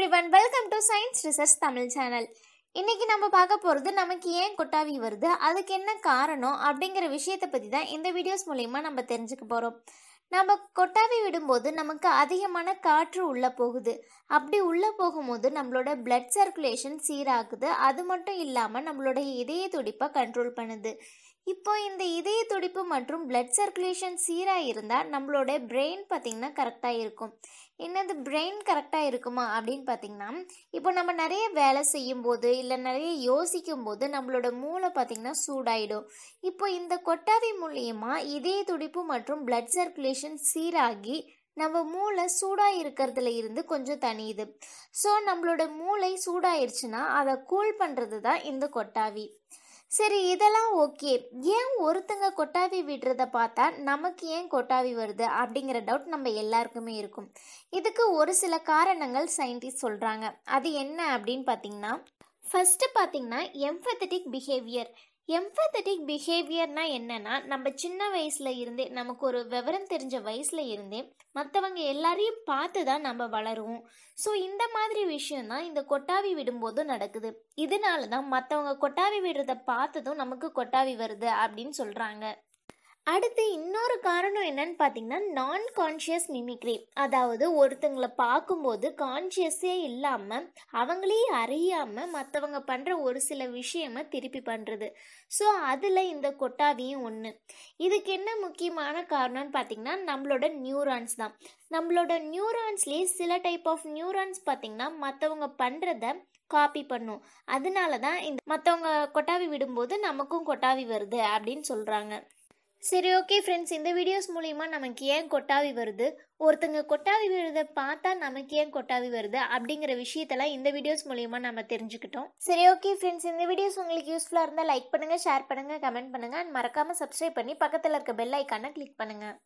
every everyone welcome to science research Tamil channel இன்றைக்கி நம்ம பார்க்க போகிறது நமக்கு ஏன் கொட்டாவி வருது அதுக்கு என்ன காரணம் அப்படிங்கிற விஷயத்தை பற்றி தான் இந்த வீடியோஸ் மூலயமா நம்ம தெரிஞ்சுக்க போகிறோம் நம்ம கொட்டாவி விடும்போது நமக்கு அதிகமான காற்று உள்ளே போகுது அப்படி உள்ளே போகும்போது நம்மளோட பிளட் சர்க்குலேஷன் சீராகுது அது மட்டும் இல்லாமல் நம்மளோட இதய துடிப்பை கண்ட்ரோல் பண்ணுது இப்போ இந்த இதய துடிப்பு மற்றும் பிளட் சர்க்குலேஷன் சீராக இருந்தால் நம்மளோட பிரெயின் பார்த்திங்கன்னா கரெக்டாக இருக்கும் என்னது பிரெயின் கரெக்டாக இருக்குமா அப்படின்னு பார்த்திங்கன்னா இப்போ நம்ம நிறைய வேலை செய்யும் போது இல்லை நிறைய யோசிக்கும் போது நம்மளோட மூளை பார்த்திங்கன்னா சூடாயிடும் இப்போ இந்த கொட்டாவி மூலியமாக இதய துடிப்பு மற்றும் பிளட் சர்க்குலேஷன் சீராகி நம்ம மூளை சூடாக இருக்கிறதுல இருந்து கொஞ்சம் தனியுது ஸோ நம்மளோட மூளை சூடாயிருச்சுன்னா அதை கூல் பண்ணுறது தான் இந்த கொட்டாவி சரி இதெல்லாம் ஓகே ஏன் ஒருத்தங்க கொட்டாவி விடுறத பார்த்தா நமக்கு ஏன் கொட்டாவி வருது அப்படிங்கிற டவுட் நம்ம எல்லாருக்குமே இருக்கும் இதுக்கு ஒரு சில காரணங்கள் சயின்டிஸ்ட் சொல்கிறாங்க அது என்ன அப்படின்னு பார்த்தீங்கன்னா ஃபஸ்ட்டு பார்த்தீங்கன்னா எம்ஃபத்தட்டிக் பிஹேவியர் எம்பத்தட்டிக் பிஹேவியர்னா என்னன்னா நம்ம சின்ன வயசுல இருந்தே நமக்கு ஒரு விவரம் தெரிஞ்ச வயசுல இருந்தே மற்றவங்க எல்லாரையும் பார்த்து தான் நம்ம வளருவோம் ஸோ இந்த மாதிரி விஷயம் தான் இந்த கொட்டாவி விடும்போதும் நடக்குது இதனால தான் மற்றவங்க கொட்டாவி விடுறத பார்த்ததும் நமக்கு கொட்டாவி வருது அப்படின்னு சொல்கிறாங்க அடுத்து இன்னொரு காரணம் என்னன்னு பார்த்தீங்கன்னா நான் கான்ஷியஸ் மிமிக்ரி அதாவது ஒருத்தங்களை பார்க்கும்போது கான்ஷியஸே இல்லாமல் அவங்களே அறியாமல் மற்றவங்க பண்ணுற ஒரு சில விஷயம திருப்பி பண்ணுறது ஸோ அதில் இந்த கொட்டாவியும் ஒன்று இதுக்கு என்ன முக்கியமான காரணம்னு பார்த்தீங்கன்னா நம்மளோட நியூரான்ஸ் தான் நம்மளோட நியூரான்ஸ்லேயே சில டைப் ஆஃப் நியூரான்ஸ் பார்த்திங்கன்னா மற்றவங்க பண்ணுறத காப்பி பண்ணும் அதனால தான் இந்த மற்றவங்க கொட்டாவி விடும்போது நமக்கும் கொட்டாவி வருது அப்படின்னு சொல்கிறாங்க சரி ஓகே ஃப்ரெண்ட்ஸ் இந்த வீடியோஸ் மூலிமா நமக்கு ஏன் கொட்டாவி வருது ஒருத்தங்க கொட்டாவி விழுதை பார்த்தா நமக்கு ஏன் கொட்டாவி வருது அப்படிங்கிற விஷயத்தெல்லாம் இந்த வீடியோஸ் மூலிமா நம்ம தெரிஞ்சுக்கிட்டோம் சரி ஓகே ஃப்ரெண்ட்ஸ் இந்த வீடியோஸ் உங்களுக்கு யூஸ்ஃபுல்லாக இருந்தால் லைக் பண்ணுங்கள் ஷேர் பண்ணுங்கள் கமெண்ட் பண்ணுங்கள் அண்ட் மறக்காமல் சப்ஸ்கிரைப் பண்ணி பக்கத்தில் இருக்க பெல் ஐக்கானை கிளிக் பண்ணுங்கள்